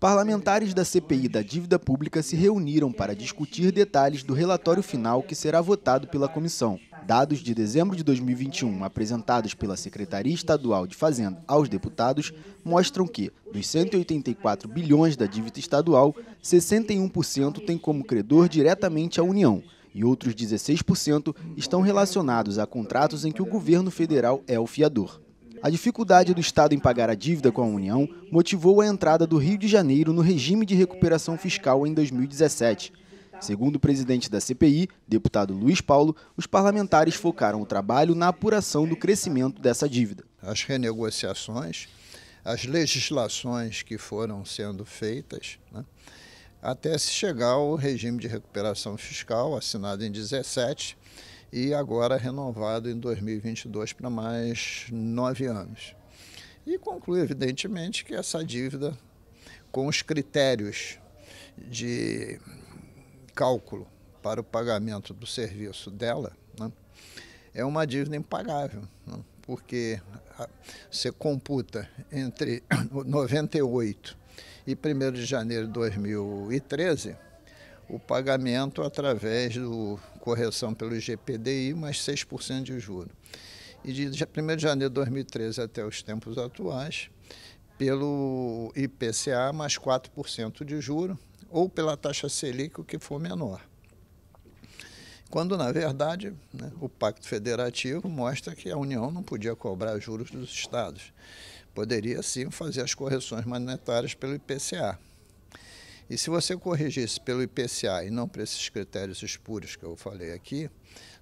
Parlamentares da CPI da Dívida Pública se reuniram para discutir detalhes do relatório final que será votado pela comissão. Dados de dezembro de 2021 apresentados pela Secretaria Estadual de Fazenda aos deputados mostram que, dos 184 bilhões da dívida estadual, 61% tem como credor diretamente a União e outros 16% estão relacionados a contratos em que o governo federal é o fiador. A dificuldade do Estado em pagar a dívida com a União motivou a entrada do Rio de Janeiro no regime de recuperação fiscal em 2017. Segundo o presidente da CPI, deputado Luiz Paulo, os parlamentares focaram o trabalho na apuração do crescimento dessa dívida. As renegociações, as legislações que foram sendo feitas, né, até se chegar ao regime de recuperação fiscal assinado em 2017 e agora renovado em 2022 para mais nove anos. E conclui, evidentemente, que essa dívida, com os critérios de cálculo para o pagamento do serviço dela, né, é uma dívida impagável, né, porque você computa entre 98 e 1 de janeiro de 2013 o pagamento através do correção pelo GPDI, mais 6% de juros. E de 1 de janeiro de 2013 até os tempos atuais, pelo IPCA mais 4% de juro ou pela taxa Selic, o que for menor. Quando, na verdade, né, o Pacto Federativo mostra que a União não podia cobrar juros dos estados. Poderia, sim, fazer as correções monetárias pelo IPCA. E se você corrigisse pelo IPCA e não para esses critérios espúrios que eu falei aqui,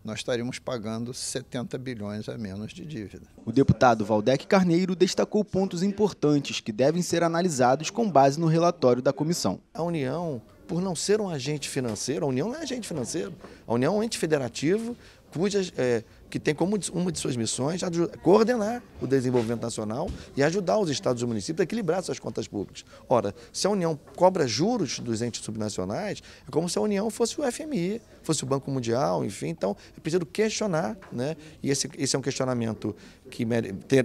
nós estaríamos pagando 70 bilhões a menos de dívida. O deputado Valdec Carneiro destacou pontos importantes que devem ser analisados com base no relatório da comissão. A União, por não ser um agente financeiro, a União não é agente financeiro, a União é um ente federativo cujas é, que tem como uma de suas missões coordenar o desenvolvimento nacional e ajudar os estados e municípios a equilibrar suas contas públicas. Ora, se a União cobra juros dos entes subnacionais, é como se a União fosse o FMI, fosse o Banco Mundial, enfim. Então, é preciso questionar, né? e esse, esse é um questionamento que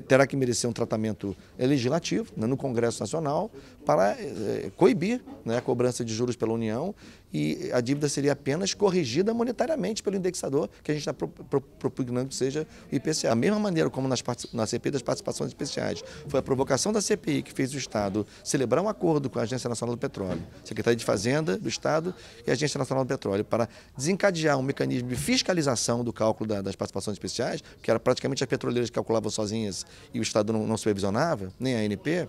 terá que merecer um tratamento legislativo né, no Congresso Nacional para é, coibir né, a cobrança de juros pela União e a dívida seria apenas corrigida monetariamente pelo indexador que a gente está pro, pro, pro, não que seja o IPCA. a mesma maneira como nas, na CPI das participações especiais, foi a provocação da CPI que fez o Estado celebrar um acordo com a Agência Nacional do Petróleo, Secretaria de Fazenda do Estado e a Agência Nacional do Petróleo, para desencadear um mecanismo de fiscalização do cálculo da, das participações especiais, que era praticamente as petroleiras que calculavam sozinhas e o Estado não, não supervisionava, nem a ANP,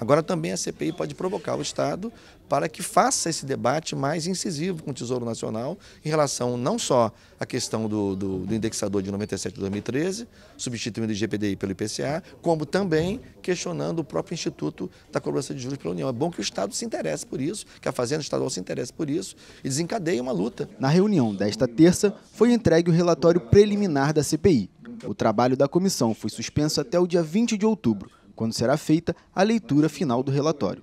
Agora também a CPI pode provocar o Estado para que faça esse debate mais incisivo com o Tesouro Nacional em relação não só à questão do, do, do indexador de 97 de 2013, substituindo o GPDI pelo IPCA, como também questionando o próprio Instituto da Cobrança de Juros pela União. É bom que o Estado se interesse por isso, que a Fazenda Estadual se interesse por isso e desencadeie uma luta. Na reunião desta terça, foi entregue o relatório preliminar da CPI. O trabalho da comissão foi suspenso até o dia 20 de outubro quando será feita a leitura final do relatório.